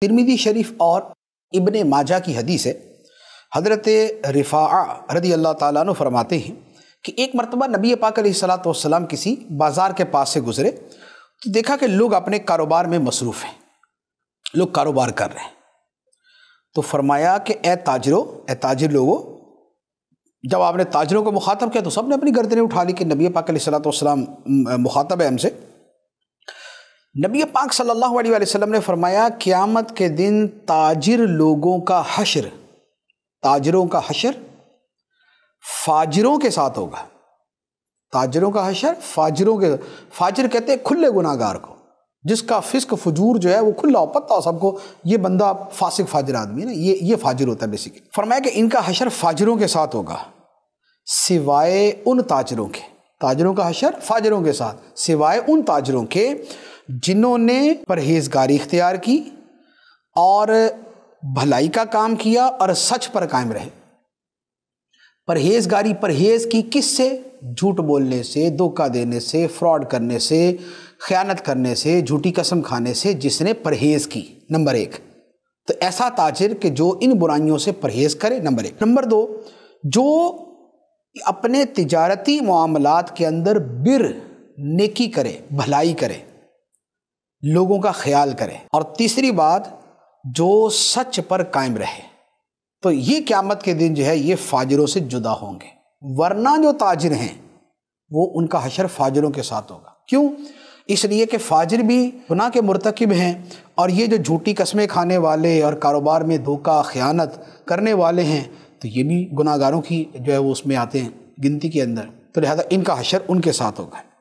तिरमिदी शरीफ और इबन माजा की हदीस है हज़रत रिफ़ा रदी अल्लाह ताली फरमाते हैं कि एक मरतबा नबी पाक किसी बाज़ार के पास से गुज़रे तो देखा कि लोग अपने कारोबार में मसरूफ़ हैं लोग कारोबार कर रहे हैं तो फरमाया कि ए ताजरों ए ताजर लोगों जब आपने ताजरों को मुखातब किया तो सब ने अपनी गर्दनें उठा ली कि नबी पाक सलाम मुखातब है हमसे नबी पाक सल्लल्लाहु अलैहि वसल्लम ने फरमाया क़्यामत के दिन ताजिर लोगों का हशर ताजरों का हशर फाजरों के साथ होगा ताजरों का हशर फाजरों के फाजर कहते हैं खुले गुनागार को जिसका फिस्क फजूर जो है वो खुला हो पता हो सबको ये बंदा फासिक फाजर आदमी है ना ये ये फाजर होता है बेसिकली फरमाया कि इनका हशर फाजरों के साथ होगा सिवाय उन ताजरों के ताजरों का हशर फाजरों के साथ सिवाय उन ताजरों के जिन्होंने परहेजगारी इख्तियार की और भलाई का काम किया और सच पर कायम रहे परहेजगारी परहेज की किस से झूठ बोलने से धोखा देने से फ्रॉड करने से ख़यानत करने से झूठी कसम खाने से जिसने परहेज़ की नंबर एक तो ऐसा ताजिर कि जो इन बुराइयों से परहेज करे नंबर एक नंबर दो जो अपने तजारती मामलात के अंदर बिर नेकी करे भलाई करे लोगों का ख्याल करें और तीसरी बात जो सच पर कायम रहे तो ये क्यामत के दिन जो है ये फाजरों से जुदा होंगे वरना जो ताजिर हैं वो उनका हशर फाजरों के साथ होगा क्यों इसलिए कि फाजिर भी गुना के मरतकब हैं और ये जो झूठी कस्में खाने वाले और कारोबार में धोखा ख़यानत करने वाले हैं तो ये भी गुनागारों की जो है वो उसमें आते हैं गिनती के अंदर तो लिहाजा इनका हशर उनके साथ होगा